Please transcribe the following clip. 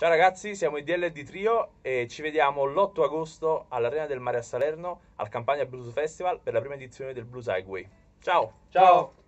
Ciao ragazzi, siamo i DL di Trio e ci vediamo l'8 agosto all'Arena del Mare a Salerno al Campania Blues Festival per la prima edizione del Blues Highway. Ciao! Ciao!